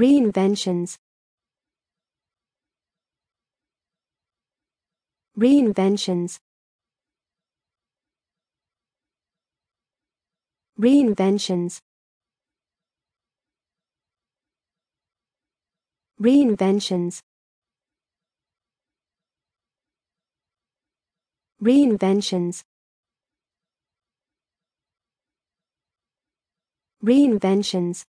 Reinventions Reinventions Reinventions Reinventions Reinventions Reinventions